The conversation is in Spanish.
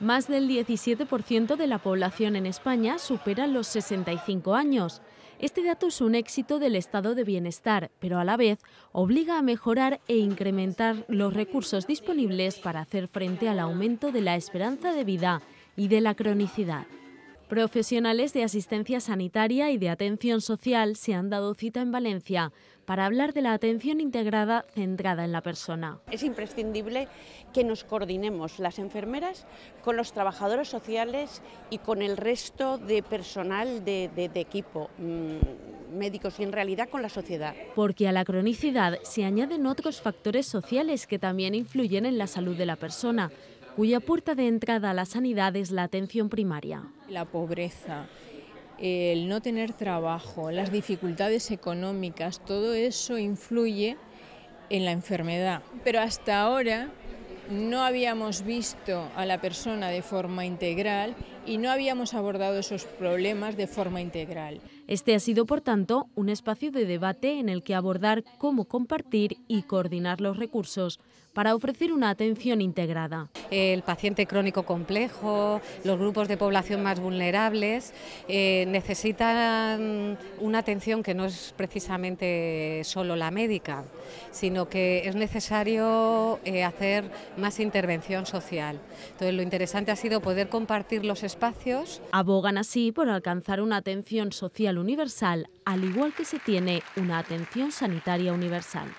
Más del 17% de la población en España supera los 65 años. Este dato es un éxito del estado de bienestar, pero a la vez obliga a mejorar e incrementar los recursos disponibles para hacer frente al aumento de la esperanza de vida y de la cronicidad. Profesionales de asistencia sanitaria y de atención social se han dado cita en Valencia para hablar de la atención integrada centrada en la persona. Es imprescindible que nos coordinemos las enfermeras con los trabajadores sociales y con el resto de personal de, equipo, mm, médicos y en realidad con la sociedad. Porque a la cronicidad se añaden otros factores sociales que también influyen en la salud de la persona cuya puerta de entrada a la sanidad es la atención primaria. La pobreza, el no tener trabajo, las dificultades económicas, todo eso influye en la enfermedad. Pero hasta ahora no habíamos visto a la persona de forma integral y no habíamos abordado esos problemas de forma integral. Este ha sido, por tanto, un espacio de debate en el que abordar cómo compartir y coordinar los recursos para ofrecer una atención integrada el paciente crónico complejo, los grupos de población más vulnerables, eh, necesitan una atención que no es precisamente solo la médica, sino que es necesario eh, hacer más intervención social. Entonces lo interesante ha sido poder compartir los espacios. Abogan así por alcanzar una atención social universal, al igual que se tiene una atención sanitaria universal.